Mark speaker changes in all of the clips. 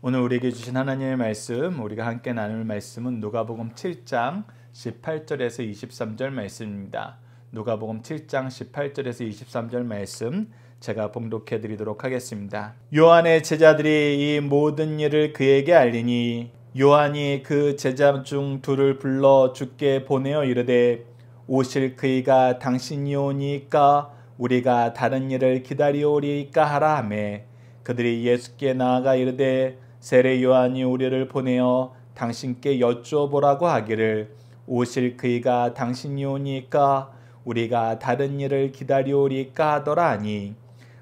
Speaker 1: 오늘 우리에게 주신 하나님의 말씀, 우리가 함께 나눌 말씀은 누가복음 7장 18절에서 23절 말씀입니다. 누가복음 7장 18절에서 23절 말씀 제가 봉독해 드리도록 하겠습니다. 요한의 제자들이 이 모든 일을 그에게 알리니 요한이 그 제자 중 둘을 불러 주께 보내어 이르되 오실 그이가 당신이오니까 우리가 다른 일을 기다리오리까 하라 하매 그들이 예수께 나아가 이르되 세례 요한이 우리를 보내어 당신께 여쭈어보라고 하기를 오실 그이가 당신이오니까 우리가 다른 일을 기다리오리까 하더라 니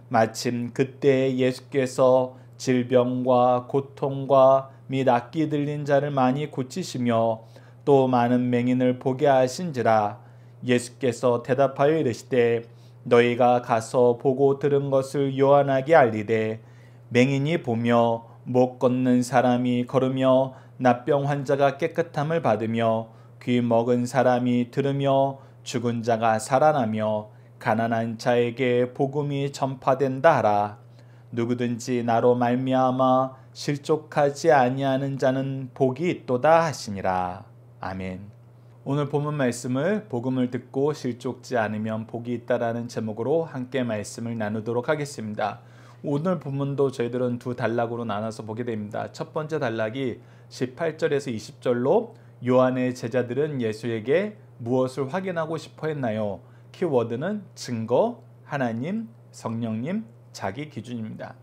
Speaker 1: 마침 그때 예수께서 질병과 고통과 및 악기 들린 자를 많이 고치시며 또 많은 맹인을 보게 하신지라 예수께서 대답하여 이르시되 너희가 가서 보고 들은 것을 요한에게 알리되 맹인이 보며 목 걷는 사람이 걸으며 나병 환자가 깨끗함을 받으며 귀 먹은 사람이 들으며 죽은 자가 살아나며 가난한 자에게 복음이 전파된다 하라 누구든지 나로 말미암아 실족하지 아니하는 자는 복이 있도다 하시니라 아멘. 오늘 본문 말씀을 복음을 듣고 실족지 않으면 복이 있다라는 제목으로 함께 말씀을 나누도록 하겠습니다. 오늘 본문도 저희들은 두 단락으로 나눠서 보게 됩니다. 첫 번째 단락이 18절에서 20절로 요한의 제자들은 예수에게 무엇을 확인하고 싶어 했나요? 키워드는 증거, 하나님, 성령님, 자기 기준입니다.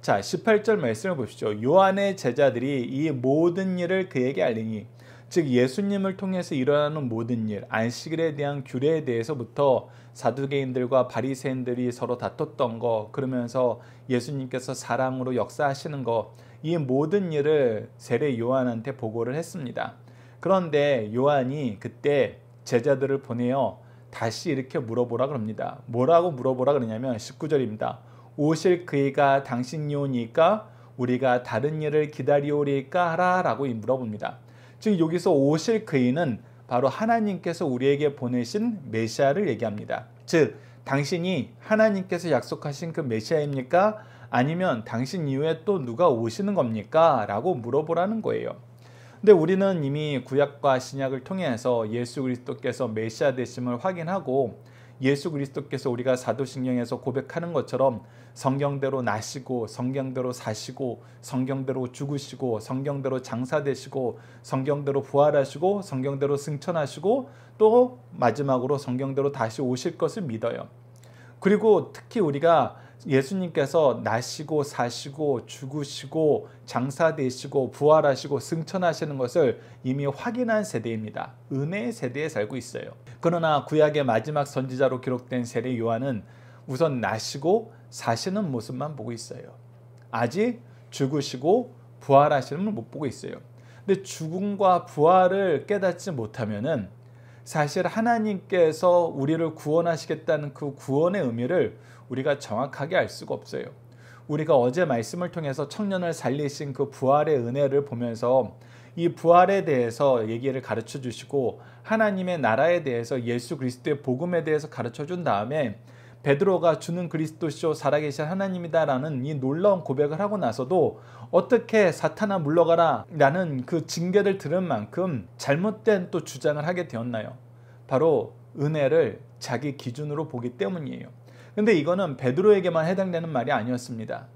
Speaker 1: 자, 18절 말씀을 보시죠. 요한의 제자들이 이 모든 일을 그에게 알리니 즉 예수님을 통해서 일어나는 모든 일, 안식일에 대한 규례에 대해서부터 사두개인들과 바리새인들이 서로 다퉜던 거 그러면서 예수님께서 사랑으로 역사하시는 거 이 모든 일을 세례 요한한테 보고를 했습니다. 그런데 요한이 그때 제자들을 보내어 다시 이렇게 물어보라 그럽니다. 뭐라고 물어보라 그러냐면 19절입니다. 오실 그이가 당신이오니까 우리가 다른 일을 기다리오리까 하라라고 물어봅니다. 즉 여기서 오실 그이는 바로 하나님께서 우리에게 보내신 메시아를 얘기합니다. 즉 당신이 하나님께서 약속하신 그 메시아입니까? 아니면 당신 이후에 또 누가 오시는 겁니까? 라고 물어보라는 거예요. 근데 우리는 이미 구약과 신약을 통해서 예수 그리스도께서 메시아 되심을 확인하고 예수 그리스도께서 우리가 사도신경에서 고백하는 것처럼 성경대로 나시고 성경대로 사시고 성경대로 죽으시고 성경대로 장사되시고 성경대로 부활하시고 성경대로 승천하시고 또 마지막으로 성경대로 다시 오실 것을 믿어요. 그리고 특히 우리가 예수님께서 나시고 사시고 죽으시고 장사되시고 부활하시고 승천하시는 것을 이미 확인한 세대입니다. 은혜의 세대에 살고 있어요. 그러나 구약의 마지막 선지자로 기록된 세례 요한은 우선 나시고 사시는 모습만 보고 있어요. 아직 죽으시고 부활하시는 걸못 보고 있어요. 근데 죽음과 부활을 깨닫지 못하면은 사실 하나님께서 우리를 구원하시겠다는 그 구원의 의미를 우리가 정확하게 알 수가 없어요. 우리가 어제 말씀을 통해서 청년을 살리신 그 부활의 은혜를 보면서 이 부활에 대해서 얘기를 가르쳐 주시고 하나님의 나라에 대해서 예수 그리스도의 복음에 대해서 가르쳐 준 다음에 베드로가 주는 그리스도시요 살아계신 하나님이다라는 이 놀라운 고백을 하고 나서도 어떻게 사탄아 물러가라라는 그 징계를 들은 만큼 잘못된 또 주장을 하게 되었나요? 바로 은혜를 자기 기준으로 보기 때문이에요. 근데 이거는 베드로에게만 해당되는 말이 아니었습니다.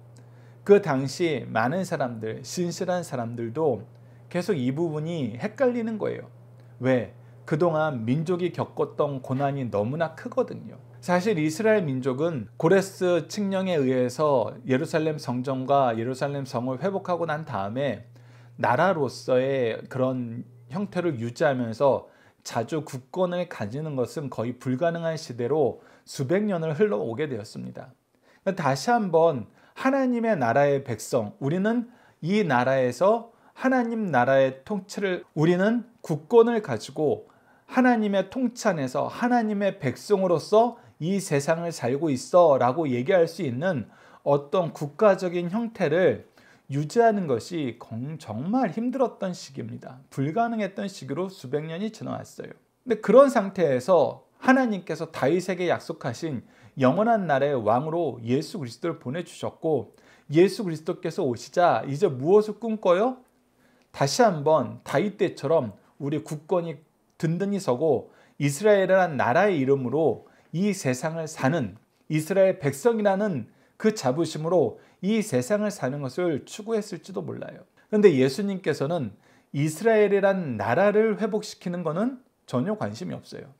Speaker 1: 그 당시 많은 사람들, 신실한 사람들도 계속 이 부분이 헷갈리는 거예요. 왜? 그동안 민족이 겪었던 고난이 너무나 크거든요. 사실 이스라엘 민족은 고레스 측령에 의해서 예루살렘 성전과 예루살렘 성을 회복하고 난 다음에 나라로서의 그런 형태를 유지하면서 자주 국권을 가지는 것은 거의 불가능한 시대로 수백 년을 흘러오게 되었습니다. 그러니까 다시 한번 하나님의 나라의 백성, 우리는 이 나라에서 하나님 나라의 통치를 우리는 국권을 가지고 하나님의 통치 에서 하나님의 백성으로서 이 세상을 살고 있어 라고 얘기할 수 있는 어떤 국가적인 형태를 유지하는 것이 정말 힘들었던 시기입니다. 불가능했던 시기로 수백 년이 지나왔어요. 근데 그런 상태에서 하나님께서 다윗에게 약속하신 영원한 날의 왕으로 예수 그리스도를 보내주셨고 예수 그리스도께서 오시자 이제 무엇을 꿈꿔요? 다시 한번 다윗 때처럼 우리 국권이 든든히 서고 이스라엘이라는 나라의 이름으로 이 세상을 사는 이스라엘 백성이라는 그 자부심으로 이 세상을 사는 것을 추구했을지도 몰라요. 그런데 예수님께서는 이스라엘이란 나라를 회복시키는 것은 전혀 관심이 없어요.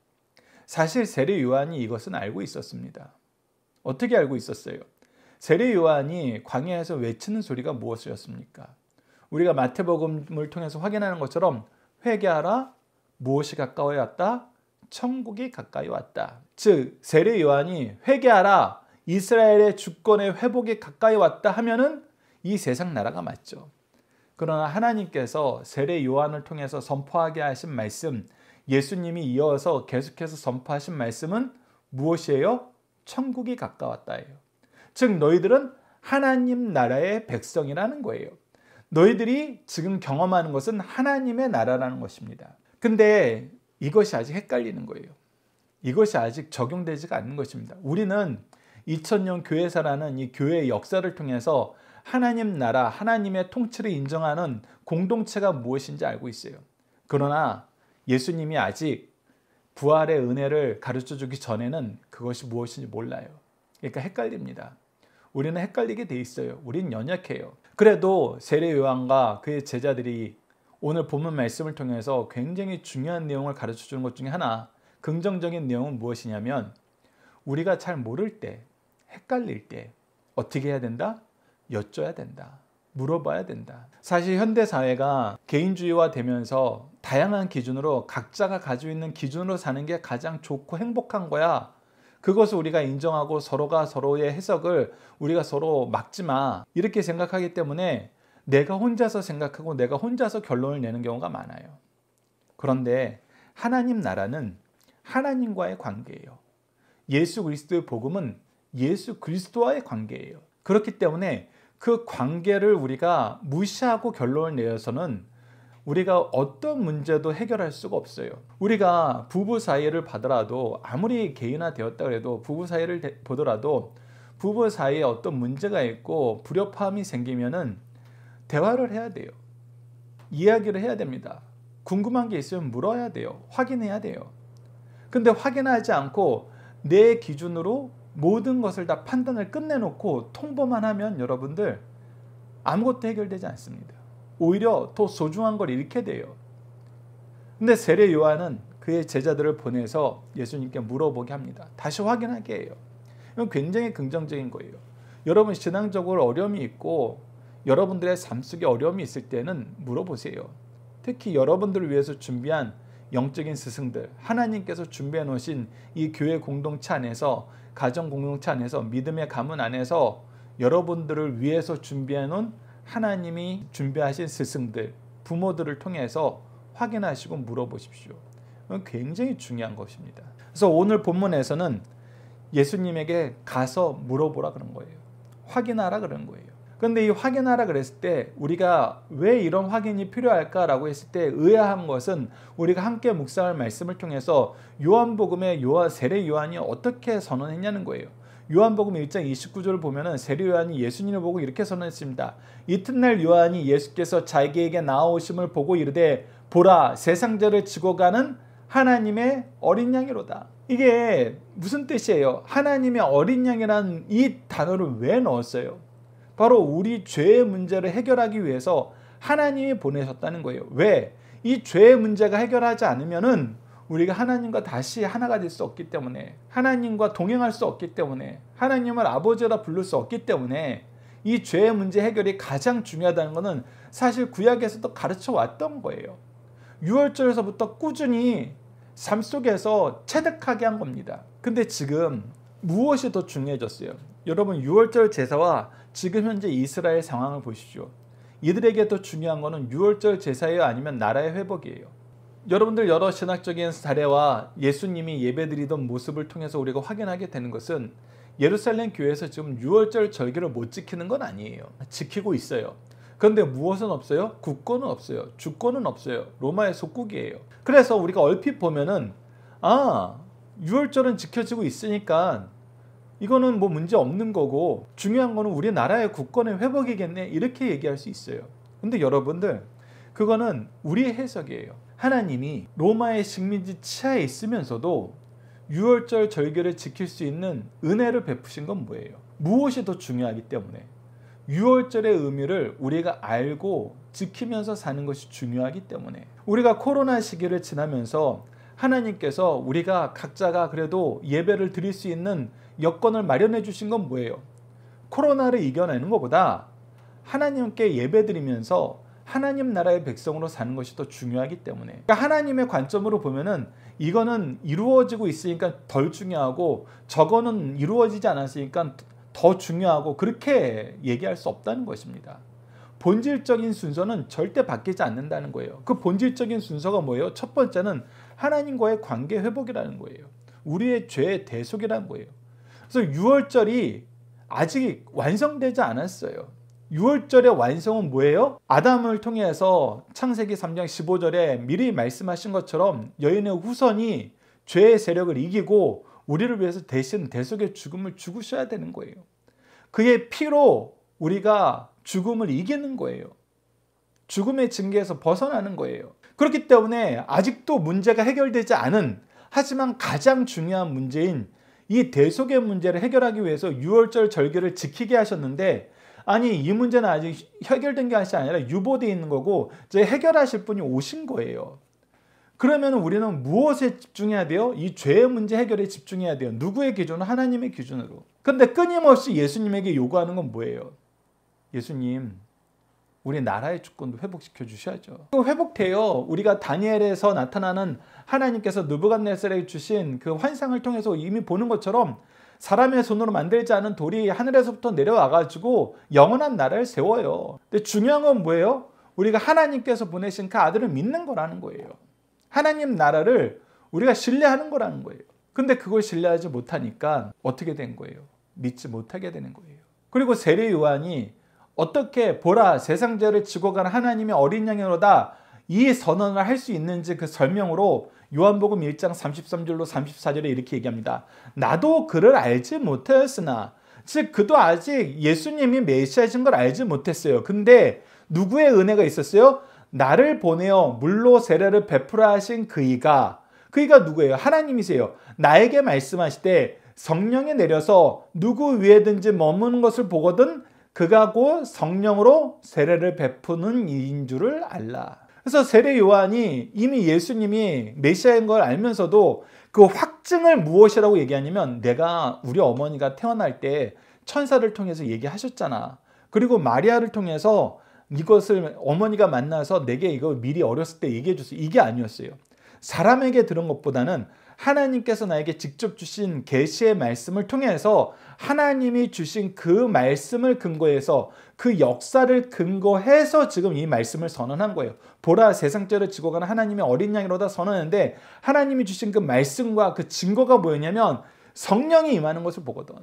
Speaker 1: 사실 세례 요한이 이것은 알고 있었습니다. 어떻게 알고 있었어요? 세례 요한이 광야에서 외치는 소리가 무엇이었습니까? 우리가 마태복음을 통해서 확인하는 것처럼 회개하라 무엇이 가까이 왔다 천국이 가까이 왔다 즉 세례 요한이 회개하라 이스라엘의 주권의 회복이 가까이 왔다 하면은 이 세상 나라가 맞죠. 그러나 하나님께서 세례 요한을 통해서 선포하게 하신 말씀, 예수님이 이어서 계속해서 선포하신 말씀은 무엇이에요? 천국이 가까웠다예요. 즉 너희들은 하나님 나라의 백성이라는 거예요. 너희들이 지금 경험하는 것은 하나님의 나라라는 것입니다. 근데 이것이 아직 헷갈리는 거예요. 이것이 아직 적용되지가 않는 것입니다. 우리는 2000년 교회사라는 이 교회의 역사를 통해서 하나님 나라, 하나님의 통치를 인정하는 공동체가 무엇인지 알고 있어요. 그러나 예수님이 아직 부활의 은혜를 가르쳐 주기 전에는 그것이 무엇인지 몰라요. 그러니까 헷갈립니다. 우리는 헷갈리게 돼 있어요. 우리는 연약해요. 그래도 세례 요한과 그의 제자들이 오늘 본문 말씀을 통해서 굉장히 중요한 내용을 가르쳐 주는 것 중에 하나 긍정적인 내용은 무엇이냐면 우리가 잘 모를 때, 헷갈릴 때 어떻게 해야 된다? 여쭤야 된다. 물어봐야 된다. 사실 현대 사회가 개인주의화 되면서 다양한 기준으로 각자가 가지고 있는 기준으로 사는 게 가장 좋고 행복한 거야. 그것을 우리가 인정하고 서로가 서로의 해석을 우리가 서로 막지 마. 이렇게 생각하기 때문에 내가 혼자서 생각하고 내가 혼자서 결론을 내는 경우가 많아요. 그런데 하나님 나라는 하나님과의 관계예요. 예수 그리스도의 복음은 예수 그리스도와의 관계예요. 그렇기 때문에 그 관계를 우리가 무시하고 결론을 내어서는 우리가 어떤 문제도 해결할 수가 없어요. 우리가 부부 사이를 받더라도 아무리 개인화되었다 그래도 부부 사이를 보더라도 부부 사이에 어떤 문제가 있고 불협화음이 생기면은 대화를 해야 돼요. 이야기를 해야 됩니다. 궁금한 게 있으면 물어야 돼요. 확인해야 돼요. 근데 확인하지 않고 내 기준으로 모든 것을 다 판단을 끝내놓고 통보만 하면 여러분들 아무것도 해결되지 않습니다. 오히려 더 소중한 걸 잃게 돼요. 근데 세례 요한은 그의 제자들을 보내서 예수님께 물어보게 합니다. 다시 확인하게 해요. 이건 굉장히 긍정적인 거예요. 여러분 신앙적으로 어려움이 있고 여러분들의 삶 속에 어려움이 있을 때는 물어보세요. 특히 여러분들을 위해서 준비한 영적인 스승들, 하나님께서 준비해 놓으신 이 교회 공동체 안에서 가정 공동체 안에서 믿음의 가문 안에서 여러분들을 위해서 준비해 놓은 하나님이 준비하신 스승들, 부모들을 통해서 확인하시고 물어보십시오. 굉장히 중요한 것입니다. 그래서 오늘 본문에서는 예수님에게 가서 물어보라 그런 거예요. 확인하라 그런 거예요. 근데 이 확인하라 그랬을 때 우리가 왜 이런 확인이 필요할까라고 했을 때 의아한 것은 우리가 함께 묵상할 말씀을 통해서 요한복음의 요한 세례 요한이 어떻게 선언했냐는 거예요. 요한복음 1장 29절을 보면은 세례 요한이 예수님을 보고 이렇게 선언했습니다. 이튿날 요한이 예수께서 자기에게 나오심을 보고 이르되 보라 세상 죄를 지고 가는 하나님의 어린 양이로다. 이게 무슨 뜻이에요? 하나님의 어린 양이라는 이 단어를 왜 넣었어요? 바로 우리 죄의 문제를 해결하기 위해서 하나님이 보내셨다는 거예요. 왜? 이 죄의 문제가 해결하지 않으면 우리가 하나님과 다시 하나가 될 수 없기 때문에 하나님과 동행할 수 없기 때문에 하나님을 아버지라 부를 수 없기 때문에 이 죄의 문제 해결이 가장 중요하다는 것은 사실 구약에서도 가르쳐 왔던 거예요. 6월절에서부터 꾸준히 삶 속에서 체득하게 한 겁니다. 근데 지금 무엇이 더 중요해졌어요? 여러분 6월절 제사와 지금 현재 이스라엘 상황을 보십시오. 이들에게 더 중요한 것은 6월절 제사예요 아니면 나라의 회복이에요. 여러분들 여러 신학적인 사례와 예수님이 예배드리던 모습을 통해서 우리가 확인하게 되는 것은 예루살렘 교회에서 지금 6월절 절기를 못 지키는 건 아니에요. 지키고 있어요. 그런데 무엇은 없어요? 국권은 없어요. 주권은 없어요. 로마의 속국이에요. 그래서 우리가 얼핏 보면은 아 6월절은 지켜지고 있으니까 이거는 뭐 문제 없는 거고 중요한 거는 우리나라의 국권의 회복이겠네 이렇게 얘기할 수 있어요. 근데 여러분들 그거는 우리의 해석이에요. 하나님이 로마의 식민지 치하에 있으면서도 유월절 절개를 지킬 수 있는 은혜를 베푸신 건 뭐예요? 무엇이 더 중요하기 때문에 유월절의 의미를 우리가 알고 지키면서 사는 것이 중요하기 때문에 우리가 코로나 시기를 지나면서 하나님께서 우리가 각자가 그래도 예배를 드릴 수 있는 여건을 마련해 주신 건 뭐예요? 코로나를 이겨내는 것보다 하나님께 예배드리면서 하나님 나라의 백성으로 사는 것이 더 중요하기 때문에 그러니까 하나님의 관점으로 보면은 이거는 이루어지고 있으니까 덜 중요하고 저거는 이루어지지 않았으니까 더 중요하고 그렇게 얘기할 수 없다는 것입니다. 본질적인 순서는 절대 바뀌지 않는다는 거예요. 그 본질적인 순서가 뭐예요? 첫 번째는 하나님과의 관계 회복이라는 거예요. 우리의 죄의 대속이라는 거예요. 그래서 유월절이 아직 완성되지 않았어요. 유월절의 완성은 뭐예요? 아담을 통해서 창세기 3장 15절에 미리 말씀하신 것처럼 여인의 후손이 죄의 세력을 이기고 우리를 위해서 대신 대속의 죽음을 죽으셔야 되는 거예요. 그의 피로 우리가 죽음을 이기는 거예요. 죽음의 징계에서 벗어나는 거예요. 그렇기 때문에 아직도 문제가 해결되지 않은 하지만 가장 중요한 문제인 이 대속의 문제를 해결하기 위해서 유월절절개를 지키게 하셨는데 아니 이 문제는 아직 해결된 게 아니라 유보되어 있는 거고 이제 해결하실 분이 오신 거예요. 그러면 우리는 무엇에 집중해야 돼요? 이 죄의 문제 해결에 집중해야 돼요. 누구의 기준은 하나님의 기준으로. 근데 끊임없이 예수님에게 요구하는 건 뭐예요? 예수님, 우리나라의 주권도 회복시켜 주셔야죠. 그 회복돼요. 우리가 다니엘에서 나타나는 하나님께서 느부갓네살에 주신 그 환상을 통해서 이미 보는 것처럼 사람의 손으로 만들지 않은 돌이 하늘에서부터 내려와 가지고 영원한 나라를 세워요. 근데 중요한 건 뭐예요? 우리가 하나님께서 보내신 그 아들을 믿는 거라는 거예요. 하나님 나라를 우리가 신뢰하는 거라는 거예요. 근데 그걸 신뢰하지 못하니까 어떻게 된 거예요? 믿지 못하게 되는 거예요. 그리고 세례 요한이 어떻게 보라 세상 죄를 지고 간 하나님의 어린 양이로다 이 선언을 할 수 있는지 그 설명으로 요한복음 1장 33절로 34절에 이렇게 얘기합니다. 나도 그를 알지 못하였으나 즉 그도 아직 예수님이 메시아신 걸 알지 못했어요. 근데 누구의 은혜가 있었어요? 나를 보내어 물로 세례를 베풀어 하신 그이가 그이가 누구예요? 하나님이세요. 나에게 말씀하시되 성령이 내려서 누구 위에든지 머무는 것을 보거든 그가 곧 성령으로 세례를 베푸는 이인 줄을 알라. 그래서 세례 요한이 이미 예수님이 메시아인 걸 알면서도 그 확증을 무엇이라고 얘기하냐면 내가 우리 어머니가 태어날 때 천사를 통해서 얘기하셨잖아. 그리고 마리아를 통해서 이것을 어머니가 만나서 내게 이거 미리 어렸을 때 얘기해 줬어. 이게 아니었어요. 사람에게 들은 것보다는 하나님께서 나에게 직접 주신 계시의 말씀을 통해서 하나님이 주신 그 말씀을 근거해서 그 역사를 근거해서 지금 이 말씀을 선언한 거예요. 보라 세상죄를 지고 가는 하나님의 어린 양이로다 선언하는데 하나님이 주신 그 말씀과 그 증거가 뭐였냐면 성령이 임하는 것을 보거든.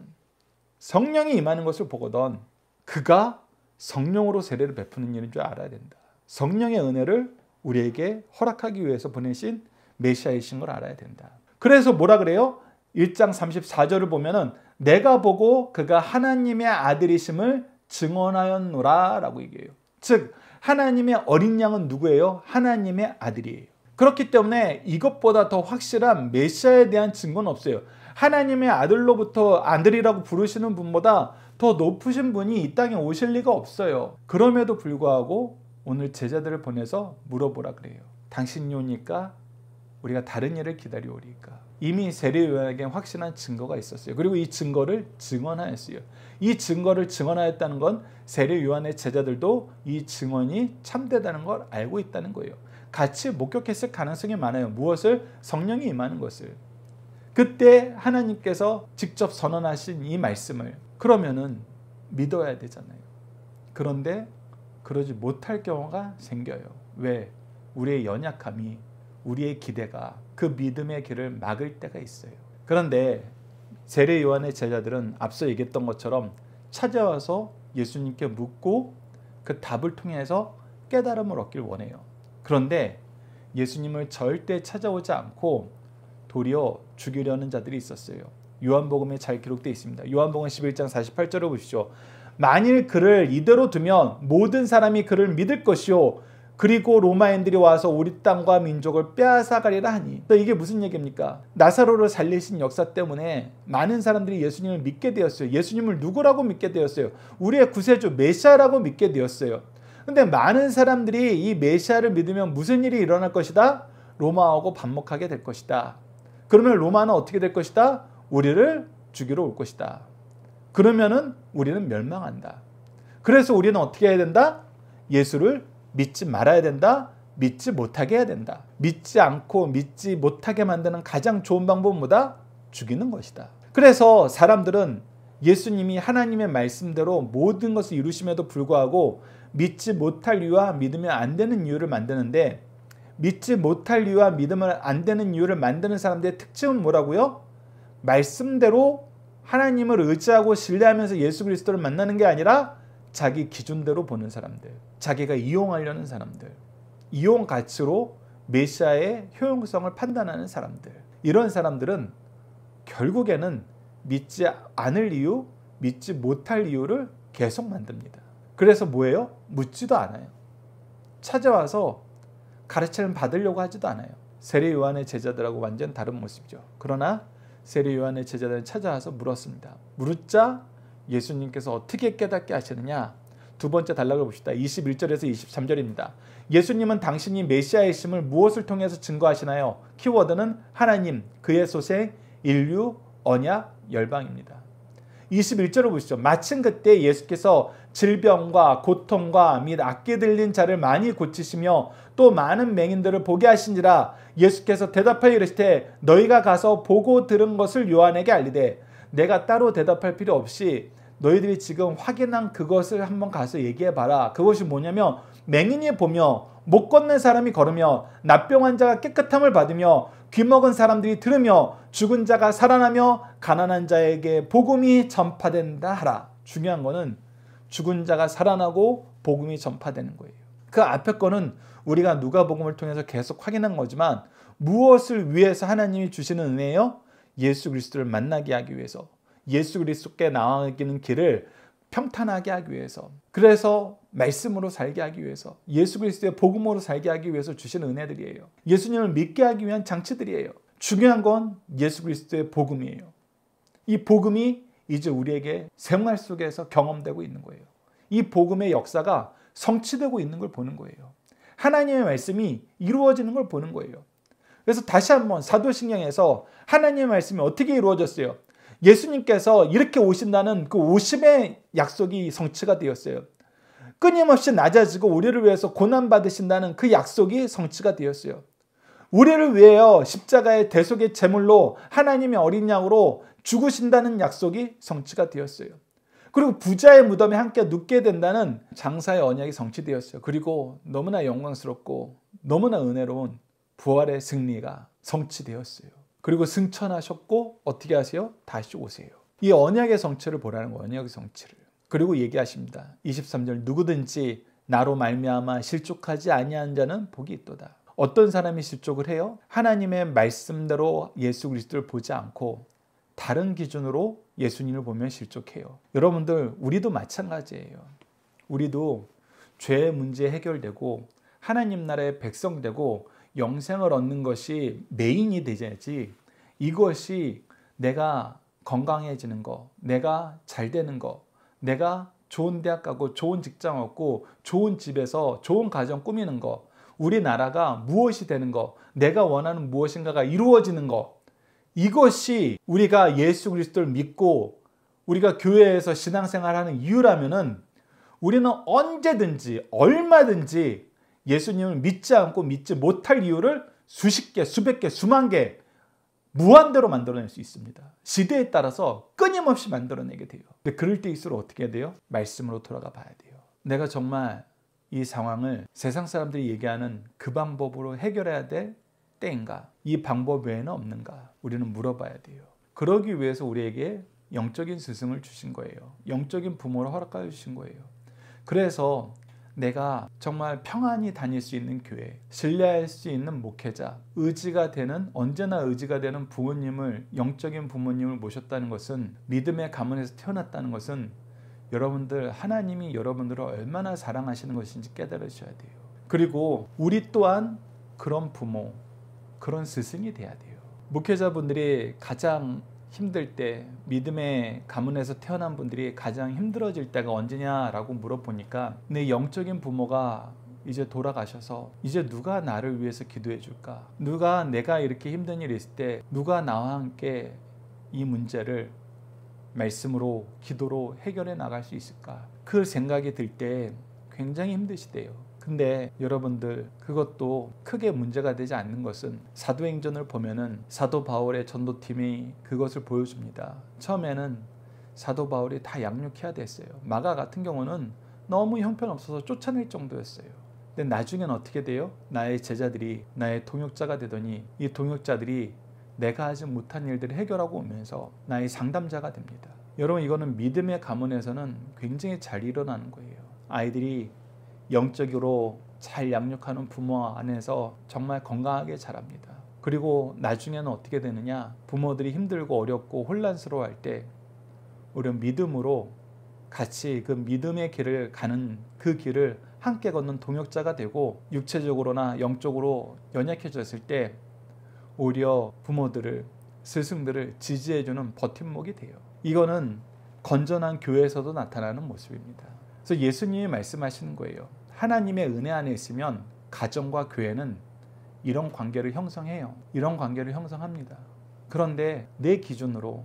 Speaker 1: 성령이 임하는 것을 보거든 그가 성령으로 세례를 베푸는 일인 줄 알아야 된다. 성령의 은혜를 우리에게 허락하기 위해서 보내신 메시아이신 걸 알아야 된다. 그래서 뭐라 그래요? 1장 34절을 보면은 내가 보고 그가 하나님의 아들이심을 증언하였노라 라고 얘기해요. 즉 하나님의 어린 양은 누구예요? 하나님의 아들이에요. 그렇기 때문에 이것보다 더 확실한 메시아에 대한 증거는 없어요. 하나님의 아들로부터 아들이라고 부르시는 분보다 더 높으신 분이 이 땅에 오실 리가 없어요. 그럼에도 불구하고 오늘 제자들을 보내서 물어보라 그래요. 당신이 오니까 우리가 다른 일을 기다려오리까 이미 세례요한에게 확신한 증거가 있었어요. 그리고 이 증거를 증언하였어요. 이 증거를 증언하였다는 건 세례요한의 제자들도 이 증언이 참되다는 걸 알고 있다는 거예요. 같이 목격했을 가능성이 많아요. 무엇을? 성령이 임하는 것을. 그때 하나님께서 직접 선언하신 이 말씀을 그러면은 믿어야 되잖아요. 그런데 그러지 못할 경우가 생겨요. 왜? 우리의 연약함이 우리의 기대가 그 믿음의 길을 막을 때가 있어요. 그런데 세례 요한의 제자들은 앞서 얘기했던 것처럼 찾아와서 예수님께 묻고 그 답을 통해서 깨달음을 얻길 원해요. 그런데 예수님을 절대 찾아오지 않고 도리어 죽이려는 자들이 있었어요. 요한복음에 잘 기록되어 있습니다. 요한복음 11장 48절을 보시오 만일 그를 이대로 두면 모든 사람이 그를 믿을 것이요 그리고 로마인들이 와서 우리 땅과 민족을 빼앗아가리라 하니 또 이게 무슨 얘기입니까? 나사로를 살리신 역사 때문에 많은 사람들이 예수님을 믿게 되었어요. 예수님을 누구라고 믿게 되었어요? 우리의 구세주 메시아라고 믿게 되었어요. 근데 많은 사람들이 이 메시아를 믿으면 무슨 일이 일어날 것이다? 로마하고 반목하게 될 것이다. 그러면 로마는 어떻게 될 것이다? 우리를 죽이러 올 것이다. 그러면은 우리는 멸망한다. 그래서 우리는 어떻게 해야 된다? 예수를 믿지 말아야 된다. 믿지 못하게 해야 된다. 믿지 않고 믿지 못하게 만드는 가장 좋은 방법은 뭐다? 죽이는 것이다. 그래서 사람들은 예수님이 하나님의 말씀대로 모든 것을 이루심에도 불구하고 믿지 못할 이유와 믿으면 안 되는 이유를 만드는데 믿지 못할 이유와 믿으면 안 되는 이유를 만드는 사람들의 특징은 뭐라고요? 말씀대로 하나님을 의지하고 신뢰하면서 예수 그리스도를 만나는 게 아니라 자기 기준대로 보는 사람들, 자기가 이용하려는 사람들, 이용 가치로 메시아의 효용성을 판단하는 사람들, 이런 사람들은 결국에는 믿지 않을 이유, 믿지 못할 이유를 계속 만듭니다. 그래서 뭐예요? 묻지도 않아요. 찾아와서 가르침을 받으려고 하지도 않아요. 세례 요한의 제자들하고 완전 다른 모습이죠. 그러나 세례 요한의 제자들은 찾아와서 물었습니다. 물자 예수님께서 어떻게 깨닫게 하시느냐? 두 번째 단락을 봅시다. 21절에서 23절입니다. 예수님은 당신이 메시아이심을 무엇을 통해서 증거하시나요? 키워드는 하나님, 그의 소생, 인류, 언약, 열방입니다. 21절을 보시죠. 마침 그때 예수께서 질병과 고통과 및 악기 들린 자를 많이 고치시며 또 많은 맹인들을 보게 하신지라 예수께서 대답하여 이르시되 너희가 가서 보고 들은 것을 요한에게 알리되 내가 따로 대답할 필요 없이 너희들이 지금 확인한 그것을 한번 가서 얘기해 봐라. 그것이 뭐냐면 맹인이 보며 못 걷는 사람이 걸으며 납병 환자가 깨끗함을 받으며 귀먹은 사람들이 들으며 죽은 자가 살아나며 가난한 자에게 복음이 전파된다 하라. 중요한 거는 죽은 자가 살아나고 복음이 전파되는 거예요. 그 앞에 거는 우리가 누가복음을 통해서 계속 확인한 거지만 무엇을 위해서 하나님이 주시는 은혜요? 예 예수 그리스도를 만나게 하기 위해서 예수 그리스도께 나아가는 길을 평탄하게 하기 위해서 그래서 말씀으로 살게 하기 위해서 예수 그리스도의 복음으로 살게 하기 위해서 주신 은혜들이에요. 예수님을 믿게 하기 위한 장치들이에요. 중요한 건 예수 그리스도의 복음이에요. 이 복음이 이제 우리에게 생활 속에서 경험되고 있는 거예요. 이 복음의 역사가 성취되고 있는 걸 보는 거예요. 하나님의 말씀이 이루어지는 걸 보는 거예요. 그래서 다시 한번 사도신경에서 하나님의 말씀이 어떻게 이루어졌어요? 예수님께서 이렇게 오신다는 그 오심의 약속이 성취가 되었어요. 끊임없이 낮아지고 우리를 위해서 고난받으신다는 그 약속이 성취가 되었어요. 우리를 위하여 십자가의 대속의 제물로 하나님의 어린 양으로 죽으신다는 약속이 성취가 되었어요. 그리고 부자의 무덤에 함께 눕게 된다는 장사의 언약이 성취되었어요. 그리고 너무나 영광스럽고 너무나 은혜로운 부활의 승리가 성취되었어요. 그리고 승천하셨고 어떻게 하세요? 다시 오세요. 이 언약의 성취를 보라는 거예요. 언약의 성취를. 그리고 얘기하십니다. 23절 누구든지 나로 말미암아 실족하지 아니한 자는 복이 있도다. 어떤 사람이 실족을 해요? 하나님의 말씀대로 예수 그리스도를 보지 않고 다른 기준으로 예수님을 보면 실족해요. 여러분들 우리도 마찬가지예요. 우리도 죄의 문제 해결되고 하나님 나라의 백성되고 영생을 얻는 것이 메인이 되지 이것이 내가 건강해지는 거, 내가 잘 되는 거, 내가 좋은 대학 가고 좋은 직장 얻고 좋은 집에서 좋은 가정 꾸미는 거, 우리나라가 무엇이 되는 거, 내가 원하는 무엇인가가 이루어지는 거. 이것이 우리가 예수 그리스도를 믿고 우리가 교회에서 신앙생활하는 이유라면은 우리는 언제든지 얼마든지 예수님을 믿지 않고 믿지 못할 이유를 수십 개, 수백 개, 수만 개 무한대로 만들어낼 수 있습니다. 시대에 따라서 끊임없이 만들어내게 돼요. 근데 그럴 때일수록 어떻게 해야 돼요? 말씀으로 돌아가 봐야 돼요. 내가 정말 이 상황을 세상 사람들이 얘기하는 그 방법으로 해결해야 될 때인가? 이 방법 외에는 없는가? 우리는 물어봐야 돼요. 그러기 위해서 우리에게 영적인 스승을 주신 거예요. 영적인 부모를 허락하여 주신 거예요. 그래서 내가 정말 평안히 다닐 수 있는 교회, 신뢰할 수 있는 목회자, 의지가 되는 언제나 의지가 되는 부모님을 영적인 부모님을 모셨다는 것은 믿음의 가문에서 태어났다는 것은 여러분들 하나님이 여러분들을 얼마나 사랑하시는 것인지 깨달으셔야 돼요. 그리고 우리 또한 그런 부모, 그런 스승이 돼야 돼요. 목회자분들이 가장 힘들 때 믿음의 가문에서 태어난 분들이 가장 힘들어질 때가 언제냐라고 물어보니까 내 영적인 부모가 이제 돌아가셔서 이제 누가 나를 위해서 기도해 줄까? 누가 내가 이렇게 힘든 일이 있을 때 누가 나와 함께 이 문제를 말씀으로 기도로 해결해 나갈 수 있을까? 그 생각이 들 때 굉장히 힘드시대요. 근데 여러분들 그것도 크게 문제가 되지 않는 것은 사도행전을 보면은 사도 바울의 전도팀이 그것을 보여줍니다. 처음에는 사도 바울이 다 양육해야 됐어요. 마가 같은 경우는 너무 형편없어서 쫓아낼 정도였어요. 근데 나중엔 어떻게 돼요? 나의 제자들이 나의 동역자가 되더니 이 동역자들이 내가 하지 못한 일들을 해결하고 오면서 나의 상담자가 됩니다. 여러분 이거는 믿음의 가문에서는 굉장히 잘 일어나는 거예요. 아이들이 영적으로 잘 양육하는 부모 안에서 정말 건강하게 자랍니다. 그리고 나중에는 어떻게 되느냐? 부모들이 힘들고 어렵고 혼란스러워할 때 우리는 믿음으로 같이 그 믿음의 길을 가는 그 길을 함께 걷는 동역자가 되고 육체적으로나 영적으로 연약해졌을 때 오히려 부모들을 스승들을 지지해주는 버팀목이 돼요. 이거는 건전한 교회에서도 나타나는 모습입니다. 그래서 예수님이 말씀하시는 거예요. 하나님의 은혜 안에 있으면 가정과 교회는 이런 관계를 형성해요. 이런 관계를 형성합니다. 그런데 내 기준으로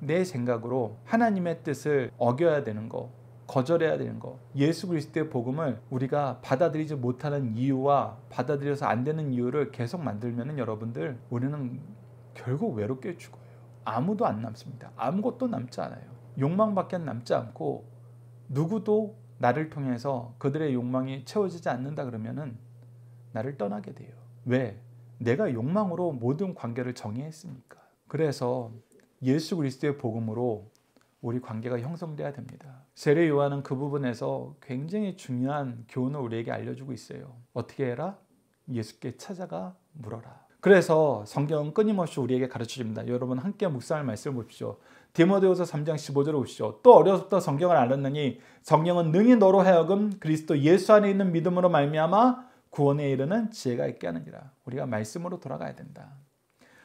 Speaker 1: 내 생각으로 하나님의 뜻을 어겨야 되는 거, 거절해야 되는 거, 예수 그리스도의 복음을 우리가 받아들이지 못하는 이유와 받아들여서 안 되는 이유를 계속 만들면 여러분들 우리는 결국 외롭게 죽어요. 아무도 안 남습니다. 아무것도 남지 않아요. 욕망밖에 남지 않고 누구도 나를 통해서 그들의 욕망이 채워지지 않는다 그러면은 나를 떠나게 돼요. 왜? 내가 욕망으로 모든 관계를 정의했습니까 그래서 예수 그리스도의 복음으로 우리 관계가 형성돼야 됩니다. 세례 요한은 그 부분에서 굉장히 중요한 교훈을 우리에게 알려주고 있어요. 어떻게 해라? 예수께 찾아가 물어라. 그래서 성경은 끊임없이 우리에게 가르쳐 줍니다. 여러분 함께 묵상할 말씀을 보십시오. 디모데후서 3장 15절을 보시죠. 또 어려서부터 성경을 알았느니 성령은 능히 너로 하여금 그리스도 예수 안에 있는 믿음으로 말미암아 구원에 이르는 지혜가 있게 하느니라. 우리가 말씀으로 돌아가야 된다.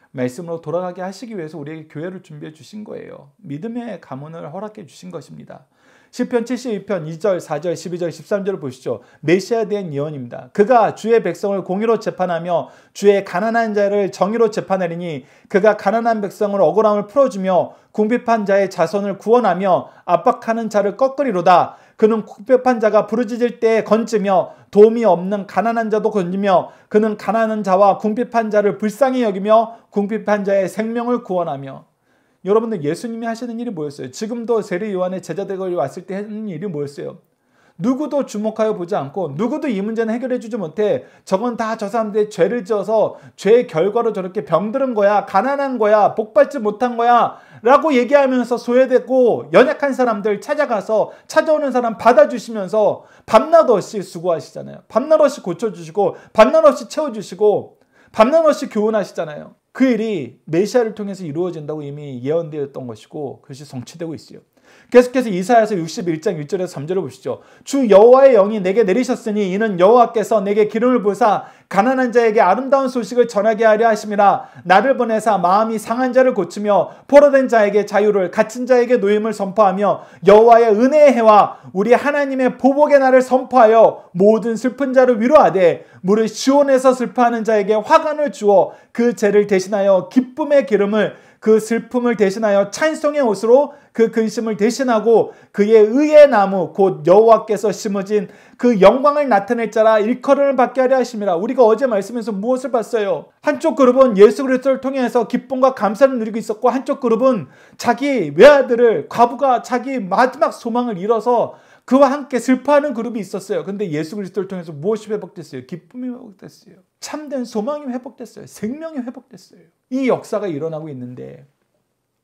Speaker 1: 말씀으로 돌아가게 하시기 위해서 우리에게 교회를 준비해 주신 거예요. 믿음의 가문을 허락해 주신 것입니다. 10편 72편 2절, 4절, 12절, 13절을 보시죠. 메시아에 대한 예언입니다. 그가 주의 백성을 공의로 재판하며 주의 가난한 자를 정의로 재판하리니 그가 가난한 백성을 억울함을 풀어주며 궁핍한 자의 자손을 구원하며 압박하는 자를 꺾으리로다. 그는 궁핍한 자가 부르짖을 때에 건지며 도움이 없는 가난한 자도 건지며 그는 가난한 자와 궁핍한 자를 불쌍히 여기며 궁핍한 자의 생명을 구원하며 여러분들 예수님이 하시는 일이 뭐였어요? 지금도 세례 요한의 제자들이 왔을 때 하는 일이 뭐였어요? 누구도 주목하여 보지 않고 누구도 이 문제는 해결해 주지 못해. 저건 다 저사람들의 죄를 지어서 죄의 결과로 저렇게 병들은 거야. 가난한 거야. 복받지 못한 거야. 라고 얘기하면서 소외됐고 연약한 사람들 찾아가서 찾아오는 사람 받아주시면서 밤낮 없이 수고하시잖아요. 밤낮 없이 고쳐주시고 밤낮 없이 채워주시고 밤낮 없이 교훈하시잖아요. 그 일이 메시아를 통해서 이루어진다고 이미 예언되었던 것이고 그것이 성취되고 있어요. 계속해서 이사야서 61장 1절에서 3절을 보시죠. 주 여호와의 영이 내게 내리셨으니 이는 여호와께서 내게 기름을 부사 가난한 자에게 아름다운 소식을 전하게 하려 하심이라 나를 보내사 마음이 상한 자를 고치며 포로된 자에게 자유를 갇힌 자에게 노임을 선포하며 여호와의 은혜의 해와 우리 하나님의 보복의 날을 선포하여 모든 슬픈 자를 위로하되 무릇 시온에서 슬퍼하는 자에게 화관을 주어 그 죄를 대신하여 기쁨의 기름을 그 슬픔을 대신하여 찬송의 옷으로 그 근심을 대신하고 그의 의의 나무 곧 여호와께서 심어진 그 영광을 나타낼 자라 일컬음을 받게 하려 하심이라. 우리가 어제 말씀에서 무엇을 봤어요? 한쪽 그룹은 예수 그리스도를 통해서 기쁨과 감사를 누리고 있었고 한쪽 그룹은 자기 외아들을 과부가 자기 마지막 소망을 잃어서 그와 함께 슬퍼하는 그룹이 있었어요. 근데 예수 그리스도를 통해서 무엇이 회복됐어요? 기쁨이 회복됐어요. 참된 소망이 회복됐어요. 생명이 회복됐어요. 이 역사가 일어나고 있는데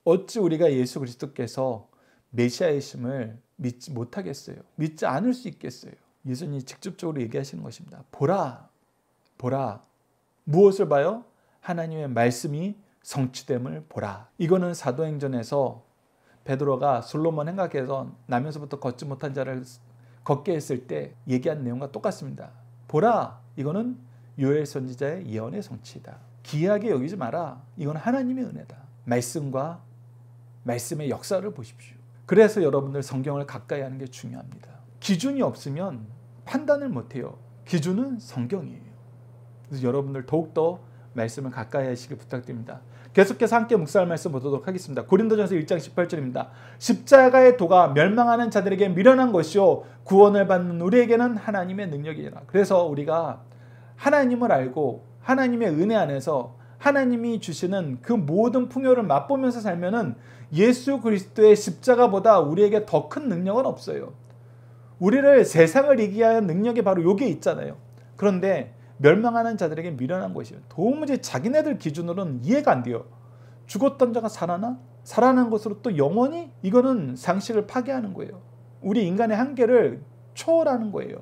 Speaker 1: 어찌 우리가 예수 그리스도께서 메시아이심을 믿지 못하겠어요? 믿지 않을 수 있겠어요? 예수님이 직접적으로 얘기하시는 것입니다. 보라, 보라. 무엇을 봐요? 하나님의 말씀이 성취됨을 보라. 이거는 사도행전에서 베드로가 술로몬 행각에서 나면서부터 걷지 못한 자를 걷게 했을 때 얘기한 내용과 똑같습니다. 보라, 이거는 요엘 선지자의 예언의 성취다. 기이하게 여기지 마라. 이건 하나님의 은혜다. 말씀과 말씀의 역사를 보십시오. 그래서 여러분들 성경을 가까이 하는 게 중요합니다. 기준이 없으면 판단을 못해요. 기준은 성경이에요. 그래서 여러분들 더욱더 말씀을 가까이 하시길 부탁드립니다. 계속해서 함께 묵살 말씀 보도록 하겠습니다. 고린도전서 1장 18절입니다. 십자가의 도가 멸망하는 자들에게 미련한 것이요 구원을 받는 우리에게는 하나님의 능력이라. 그래서 우리가 하나님을 알고 하나님의 은혜 안에서 하나님이 주시는 그 모든 풍요를 맛보면서 살면은 예수 그리스도의 십자가보다 우리에게 더 큰 능력은 없어요. 우리를 세상을 이기하는 능력이 바로 여기에 있잖아요. 그런데 멸망하는 자들에게 미련한 것이에요. 도무지 자기네들 기준으로는 이해가 안 돼요. 죽었던 자가 살아나? 살아난 것으로 또 영원히? 이거는 상식을 파괴하는 거예요. 우리 인간의 한계를 초월하는 거예요.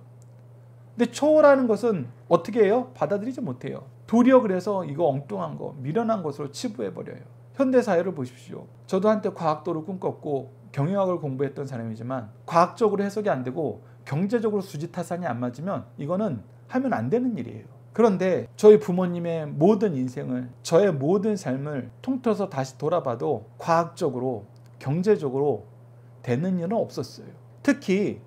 Speaker 1: 근데 초월하는 것은 어떻게 해요? 받아들이지 못해요. 도리어 그래서 이거 엉뚱한 거, 미련한 것으로 치부해버려요. 현대사회를 보십시오. 저도 한때 과학도를 꿈꿨고 경영학을 공부했던 사람이지만 과학적으로 해석이 안 되고 경제적으로 수지 타산이 안 맞으면 이거는 하면 안 되는 일이에요. 그런데 저희 부모님의 모든 인생을 저의 모든 삶을 통틀어서 다시 돌아봐도 과학적으로 경제적으로 되는 일은 없었어요. 특히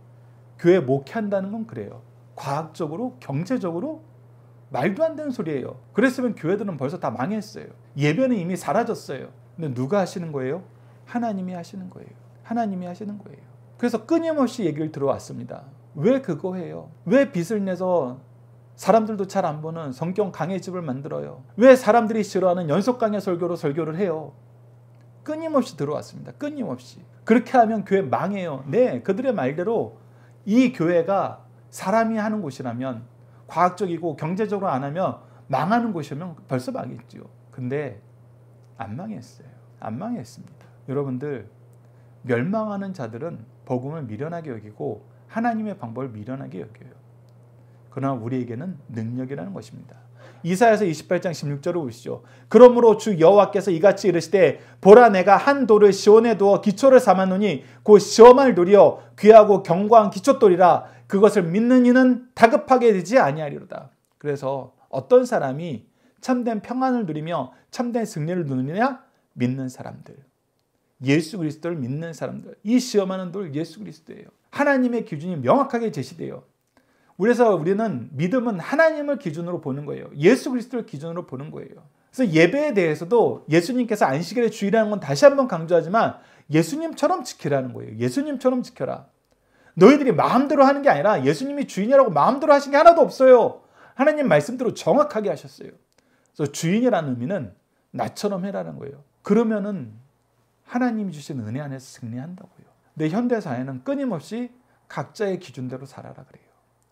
Speaker 1: 교회 목회한다는 건 그래요. 과학적으로 경제적으로 말도 안 되는 소리예요. 그랬으면 교회들은 벌써 다 망했어요. 예배는 이미 사라졌어요. 근데 누가 하시는 거예요? 하나님이 하시는 거예요. 하나님이 하시는 거예요. 그래서 끊임없이 얘기를 들어왔습니다. 왜 그거 해요? 왜 빚을 내서 사람들도 잘 안 보는 성경 강의 집을 만들어요. 왜 사람들이 싫어하는 연속 강의 설교로 설교를 해요? 끊임없이 들어왔습니다. 끊임없이. 그렇게 하면 교회 망해요. 네, 그들의 말대로 이 교회가 사람이 하는 곳이라면 과학적이고 경제적으로 안 하면 망하는 곳이면 벌써 망했죠. 근데 안 망했어요. 안 망했습니다. 여러분들 멸망하는 자들은 복음을 미련하게 여기고 하나님의 방법을 미련하게 여겨요. 그러나 우리에게는 능력이라는 것입니다. 이사야서 28장 16절을 보시죠. 그러므로 주 여호와께서 이같이 이르시되 보라 내가 한 돌을 시온에 두어 기초를 삼았노니 곧 시험을 노리어 귀하고 견고한 기초돌이라 그것을 믿는 이는 다급하게 되지 아니하리로다. 그래서 어떤 사람이 참된 평안을 누리며 참된 승리를 누리냐? 믿는 사람들. 예수 그리스도를 믿는 사람들. 이 시험하는 돌 예수 그리스도예요. 하나님의 기준이 명확하게 제시돼요. 그래서 우리는 믿음은 하나님을 기준으로 보는 거예요. 예수 그리스도를 기준으로 보는 거예요. 그래서 예배에 대해서도 예수님께서 안식일의 주의라는 건 다시 한번 강조하지만 예수님처럼 지키라는 거예요. 예수님처럼 지켜라. 너희들이 마음대로 하는 게 아니라 예수님이 주인이라고 마음대로 하신 게 하나도 없어요. 하나님 말씀대로 정확하게 하셨어요. 그래서 주인이라는 의미는 나처럼 해라는 거예요. 그러면은 하나님이 주신 은혜 안에서 승리한다고요. 근데 현대 사회는 끊임없이 각자의 기준대로 살아라 그래요.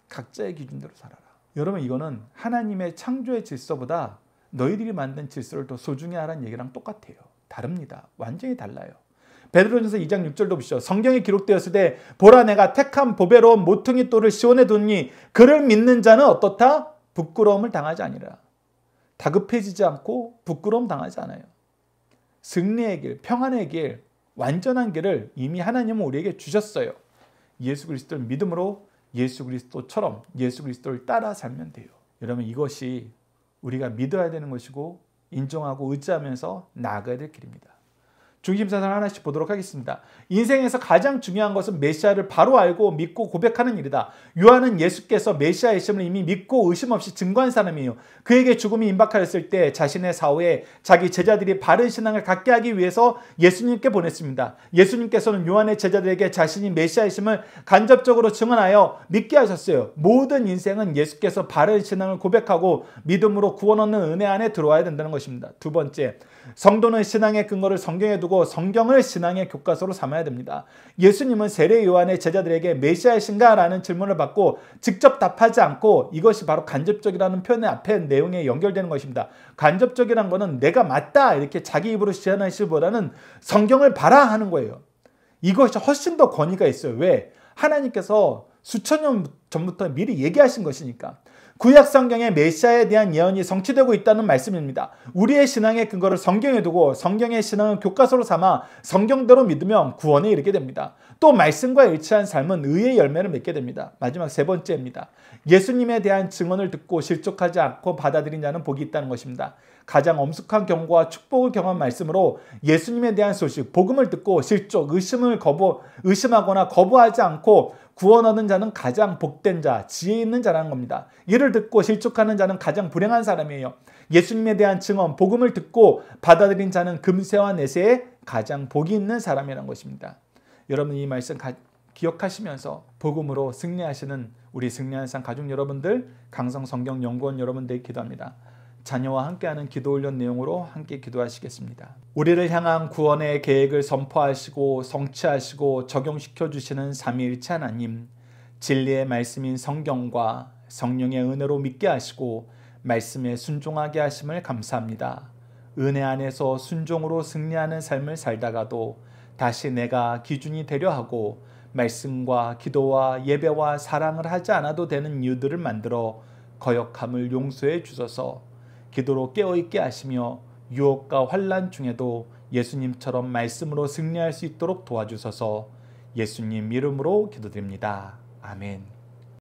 Speaker 1: 각자의 기준대로 살아라. 여러분 이거는 하나님의 창조의 질서보다 너희들이 만든 질서를 더 소중히 하라는 얘기랑 똑같아요. 다릅니다. 완전히 달라요. 베드로전서 2장 6절도 보시죠. 성경에 기록되었을 때 보라 내가 택한 보배로운 모퉁이 돌을 시온에 두니 그를 믿는 자는 어떻다? 부끄러움을 당하지 아니라. 다급해지지 않고 부끄러움 당하지 않아요. 승리의 길, 평안의 길, 완전한 길을 이미 하나님은 우리에게 주셨어요. 예수 그리스도를 믿음으로 예수 그리스도처럼 예수 그리스도를 따라 살면 돼요. 여러분 이것이 우리가 믿어야 되는 것이고 인정하고 의지하면서 나가야될 길입니다. 중심사상 하나씩 보도록 하겠습니다. 인생에서 가장 중요한 것은 메시아를 바로 알고 믿고 고백하는 일이다. 요한은 예수께서 메시아이심을 이미 믿고 의심 없이 증거한 사람이요. 그에게 죽음이 임박하였을 때 자신의 사후에 자기 제자들이 바른 신앙을 갖게 하기 위해서 예수님께 보냈습니다. 예수님께서는 요한의 제자들에게 자신이 메시아이심을 간접적으로 증언하여 믿게 하셨어요. 모든 인생은 예수께서 바른 신앙을 고백하고 믿음으로 구원 얻는 은혜 안에 들어와야 된다는 것입니다. 두 번째, 성도는 신앙의 근거를 성경에 두고 있고 성경을 신앙의 교과서로 삼아야 됩니다. 예수님은 세례 요한의 제자들에게 메시아이신가? 라는 질문을 받고 직접 답하지 않고 이것이 바로 간접적이라는 표현의 앞에 내용에 연결되는 것입니다. 간접적이란 것은 내가 맞다 이렇게 자기 입으로 시하시보다는 성경을 봐라 하는 거예요. 이것이 훨씬 더 권위가 있어요. 왜? 하나님께서 수천 년 전부터 미리 얘기하신 것이니까. 구약 성경의 메시아에 대한 예언이 성취되고 있다는 말씀입니다. 우리의 신앙의 근거를 성경에 두고 성경의 신앙을 교과서로 삼아 성경대로 믿으면 구원에 이르게 됩니다. 또 말씀과 일치한 삶은 의의 열매를 맺게 됩니다. 마지막 세 번째입니다. 예수님에 대한 증언을 듣고 실족하지 않고 받아들인 자는 복이 있다는 것입니다. 가장 엄숙한 경고와 축복을 경험한 말씀으로 예수님에 대한 소식, 복음을 듣고 실족, 의심을 거부, 의심하거나 거부하지 않고 구원 얻는 자는 가장 복된 자, 지혜 있는 자라는 겁니다. 이를 듣고 실족하는 자는 가장 불행한 사람이에요. 예수님에 대한 증언, 복음을 듣고 받아들인 자는 금세와 내세에 가장 복이 있는 사람이라는 것입니다. 여러분 이 말씀 가, 기억하시면서 복음으로 승리하시는 우리 승리하상 가족 여러분들, 강성 성경 연구원 여러분들 기도합니다. 자녀와 함께하는 기도훈련 내용으로 함께 기도하시겠습니다. 우리를 향한 구원의 계획을 선포하시고 성취하시고 적용시켜 주시는 삼위일체 하나님, 진리의 말씀인 성경과 성령의 은혜로 믿게 하시고 말씀에 순종하게 하심을 감사합니다. 은혜 안에서 순종으로 승리하는 삶을 살다가도 다시 내가 기준이 되려 하고 말씀과 기도와 예배와 사랑을 하지 않아도 되는 이유들을 만들어 거역함을 용서해 주소서 기도로 깨어있게 하시며 유혹과 환란 중에도 예수님처럼 말씀으로 승리할 수 있도록 도와주셔서 예수님 이름으로 기도드립니다. 아멘.